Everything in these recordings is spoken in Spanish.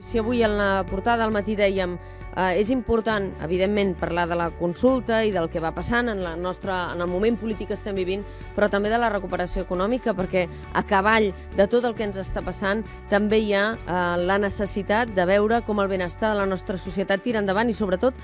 Si avui en la portada del matí dèiem Eh, és important, evidentment, parlar de la consulta i del que va passant en, la nostra, en el moment polític que estem vivint, però també de la recuperació econòmica, perquè a cavall de tot el que ens està passant també hi ha eh, la necessitat de veure com el benestar de la nostra societat tira endavant i, sobretot,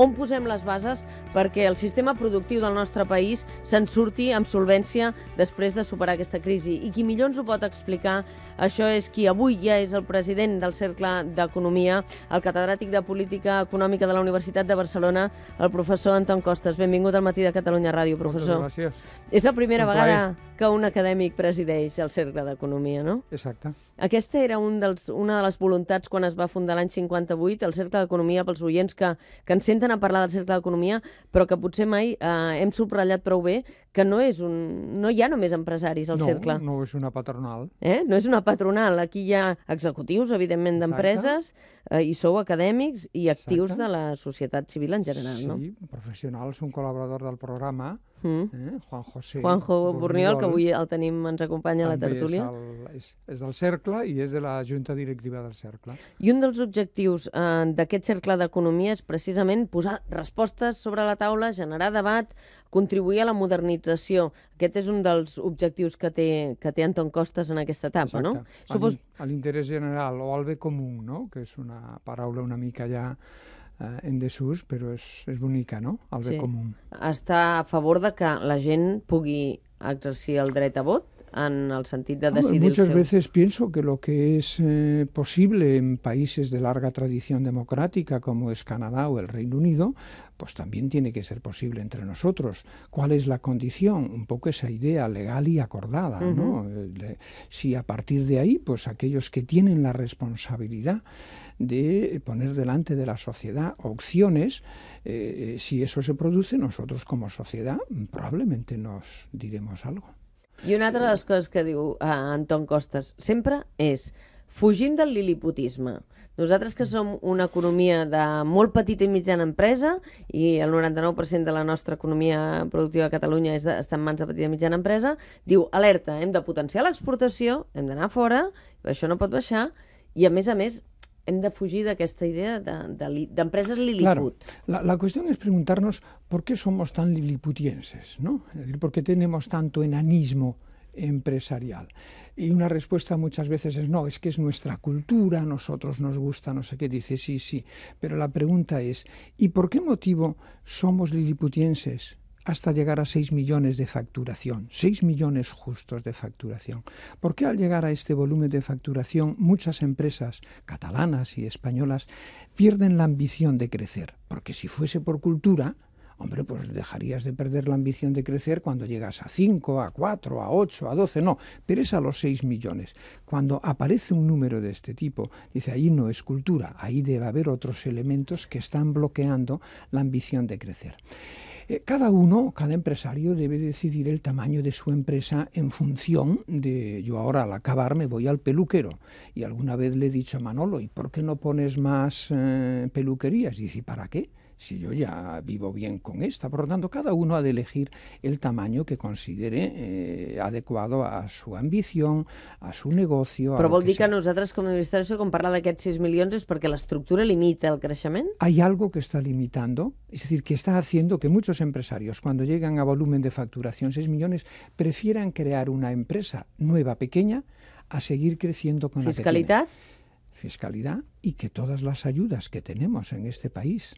on posem les bases perquè el sistema productiu del nostre país se'n surti amb solvència després de superar aquesta crisi. I qui millor ens ho pot explicar, això és qui avui ja és el president del Cercle d'Economia, el catedràtic de Política Política Econòmica de la Universitat de Barcelona, el professor Anton Costes. Benvingut al Matí de Catalunya Ràdio, professor. Moltes gràcies. És la primera un vegada plaer. que un acadèmic presideix el Cercle d'Economia, no? Exacte. Aquesta era un dels, una de les voluntats quan es va fundar l'any 58, el Cercle d'Economia, pels oients que, que ens senten a parlar del Cercle d'Economia, però que potser mai eh, hem subratllat prou bé que no és un... no hi ha només empresaris al no, cercle. No, no és una patronal. Eh? No és una patronal. Aquí hi ha executius, evidentment, d'empreses, eh, i sou acadèmics i actius Exacte. de la societat civil en general, sí, no? Sí, professionals, un col·laborador del programa, Mm. Eh? Juan José Juanjo Burniol, que avui el tenim, ens acompanya a la tertúlia. És, el, és, és del Cercle i és de la Junta Directiva del Cercle. I un dels objectius eh, d'aquest Cercle d'Economia és precisament posar respostes sobre la taula, generar debat, contribuir a la modernització. Aquest és un dels objectius que té, que té Anton Costes en aquesta etapa, Exacte. no? Supos... A l'interès general o al bé comú, no? que és una paraula una mica ja eh, en desús, però és, és bonica, no?, el bé sí. comú. Està a favor de que la gent pugui exercir el dret a vot? en el de Muchas veces pienso que lo que es eh, posible en países de larga tradición democrática como es Canadá o el Reino Unido, pues también tiene que ser posible entre nosotros. ¿Cuál es la condición? Un poco esa idea legal y acordada, ¿no? Si a partir de ahí, pues aquellos que tienen la responsabilidad de poner delante de la sociedad opciones, eh, eh, si eso se produce, nosotros como sociedad probablemente nos diremos algo. I una altra de les coses que diu uh, Anton Costas sempre és fugim del liliputisme. Nosaltres que som una economia de molt petita i mitjana empresa i el 99% de la nostra economia productiva a Catalunya és de, està en mans de petita i mitjana empresa, diu, alerta, hem de potenciar l'exportació, hem d'anar fora, això no pot baixar, i a més a més hem de fugir idea de, empresas Claro, la, cuestión es preguntarnos por qué somos tan liliputienses, ¿no? Es por qué tenemos tanto enanismo empresarial. Y una respuesta muchas veces es no, es que es nuestra cultura, nosotros nos gusta, no sé qué, dice sí, sí, pero la pregunta es, ¿y por qué motivo somos liliputienses? hasta llegar a 6 millones de facturación, 6 millones justos de facturación. porque al llegar a este volumen de facturación muchas empresas catalanas y españolas pierden la ambición de crecer? Porque si fuese por cultura, hombre, pues dejarías de perder la ambición de crecer cuando llegas a 5, a 4, a 8, a 12, no, pero es a los 6 millones. Cuando aparece un número de este tipo, dice, ahí no es cultura, ahí debe haber otros elementos que están bloqueando la ambición de crecer. Eh, cada uno, cada empresario debe decidir el tamaño de su empresa en función de, yo ahora al acabar me voy al peluquero y alguna vez le he dicho a Manolo, ¿y por qué no pones más eh, peluquerías? Y dice, ¿para qué? si yo ya vivo bien con esta. Por lo tanto, cada uno ha de elegir el tamaño que considere eh, adecuado a su ambición, a su negocio... Pero vol dir que, que nosaltres com a administració, com parla d'aquests 6 la porque la estructura limita el crecimiento? Hay algo que está limitando, es decir, que está haciendo que muchos empresarios, cuando llegan a volumen de facturación 6 millones, prefieran crear una empresa nueva, pequeña, a seguir creciendo con la Fiscalidad. Fiscalidad y que todas las ayudas que tenemos en este país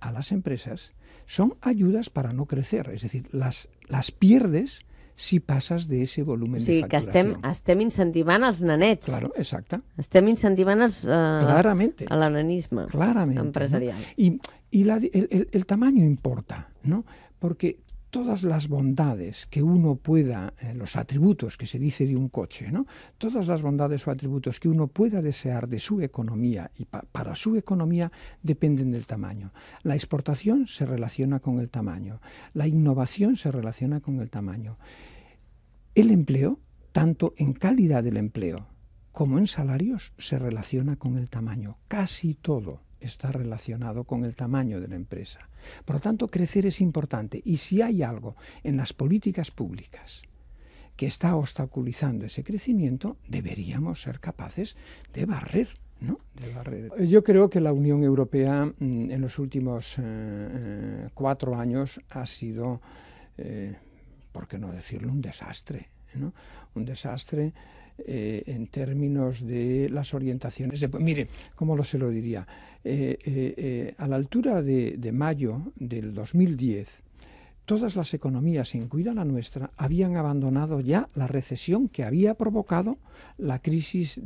a las empresas son ayudas para no crecer, es decir, las, las pierdes si passes d'aquest volum o sigui, de facturació. que estem, estem incentivant els nanets. Claro, exacte. Estem incentivant els, eh, Claramente. a l'ananisme empresarial. No? Y, y la, el, el, el tamaño importa, ¿no? Porque todas las bondades que uno pueda, eh, los atributos que se dice de un coche, ¿no? todas las bondades o atributos que uno pueda desear de su economía y para su economía dependen del tamaño. La exportación se relaciona con el tamaño, la innovación se relaciona con el tamaño. El empleo, tanto en calidad del empleo como en salarios, se relaciona con el tamaño, casi todo está relacionado con el tamaño de la empresa. Por lo tanto, crecer es importante. Y si hay algo en las políticas públicas que está obstaculizando ese crecimiento, deberíamos ser capaces de barrer. Yo creo que la Unión Europea mm, en los últimos eh, eh, cuatro años ha sido, eh, por qué no decirlo, un desastre. Un desastre eh, en términos de las orientaciones. De, mire, ¿cómo lo se lo diría? Eh, eh, a la altura de, de mayo del 2010, todas las economías, incluida la nuestra, habían abandonado ya la recesión que había provocado la crisis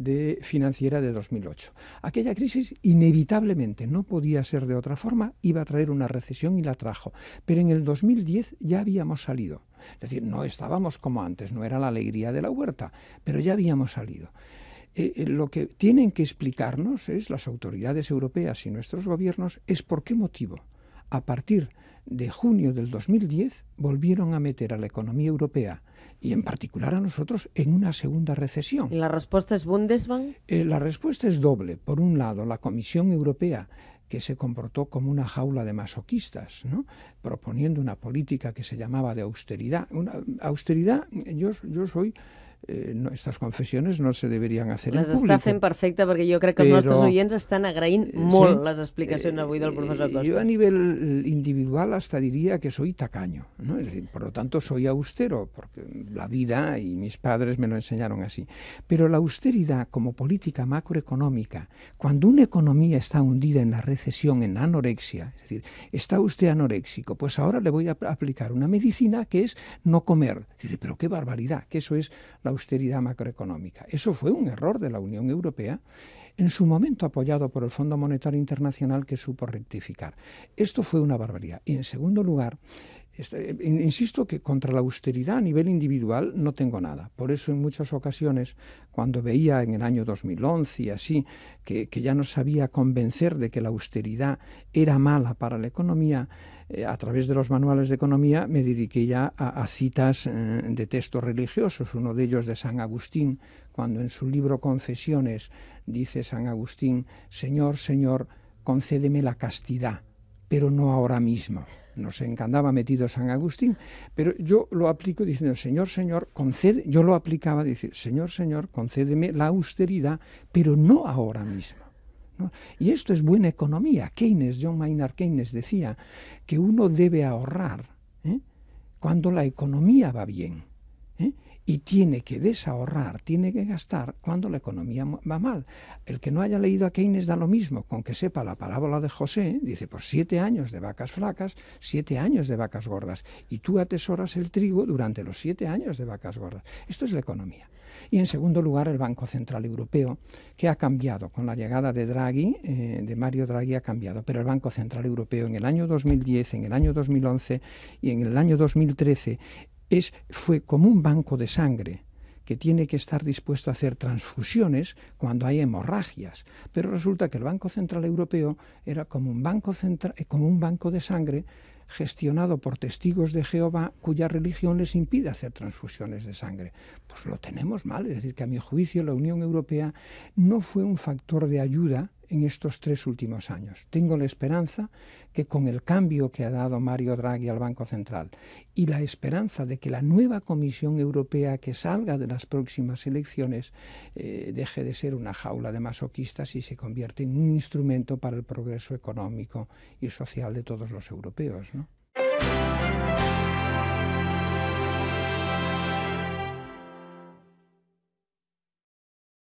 financiera de 2008. Aquella crisis inevitablemente no podía ser de otra forma, iba a traer una recesión y la trajo. Pero en el 2010 ya habíamos salido. Es decir, no estábamos como antes, no era la alegría de la huerta, pero ya habíamos salido. Eh, eh, lo que tienen que explicarnos es las autoridades europeas y nuestros gobiernos es por qué motivo a partir de junio del 2010 volvieron a meter a la economía europea y en particular a nosotros en una segunda recesión. ¿La respuesta es Bundesbank? Eh, la respuesta es doble. Por un lado, la Comisión Europea que se comportó como una jaula de masoquistas, ¿no? proponiendo una política que se llamaba de austeridad. austeridad, yo soy eh, estas confesiones no se deberían hacer en público. Las está fent perfecta porque yo creo que nuestros oyentes están oients estan agraint eh, molt sí, les del eh, profesor Costa. Yo a nivel individual hasta diría que soy tacaño, por lo tanto soy austero, porque la vida y mis padres me lo enseñaron así. Pero la austeridad como política macroeconómica, cuando una economía está hundida en la recesión, en la anorexia, es decir, está usted anoréxico, pues ahora le voy a aplicar una medicina que es no comer. Dice, pero qué barbaridad, que eso es la austeridad macroeconómica. Eso fue un error de la Unión Europea en su momento apoyado por el Fondo Monetario Internacional que supo rectificar. Esto fue una barbaridad. Y en segundo lugar, este, insisto que contra la austeridad a nivel individual no tengo nada. Por eso en muchas ocasiones, cuando veía en el año 2011 y así, que, ya no sabía convencer de que la austeridad era mala para la economía, eh, a través de los manuales de economía me dediqué ya a, citas eh, de textos religiosos, uno de ellos de San Agustín, cuando en su libro Confesiones dice San Agustín, Señor, Señor, concédeme la castidad pero no ahora mismo. Nos encantaba metido San Agustín, pero yo lo aplico diciendo, Señor, Señor, concede, yo lo aplicaba diciendo, Señor, Señor, concédeme la austeridad, pero no ahora mismo. Y esto es buena economía. Keynes, John Maynard Keynes decía que uno debe ahorrar ¿eh? cuando la economía va bien y tiene que desahorrar, tiene que gastar cuando la economía va mal. El que no haya leído a Keynes da lo mismo, con que sepa la parábola de José, dice, pues siete años de vacas flacas, siete años de vacas gordas, y tú atesoras el trigo durante los siete años de vacas gordas. Esto es la economía. Y en segundo lugar, el Banco Central Europeo, que ha cambiado con la llegada de Draghi, eh, de Mario Draghi ha cambiado, pero el Banco Central Europeo en el año 2010, en el año 2011 y en el año 2013 fue como un banco de sangre que tiene que estar dispuesto a hacer transfusiones cuando hay hemorragias. Pero resulta que el Banco Central Europeo era como un banco, eh, como un banco de sangre gestionado por testigos de Jehová cuya religión les impide hacer transfusiones de sangre. Pues lo tenemos mal, es decir, que a mi juicio la Unión Europea no fue un factor de ayuda en estos tres últimos años. Tengo la esperanza que con el cambio que ha dado Mario Draghi al Banco Central y la esperanza de que la nueva Comisión Europea que salga de las próximas elecciones eh, deje de ser una jaula de masoquistas y se convierte en un instrumento para el progreso económico y social de todos los europeos. ¿no?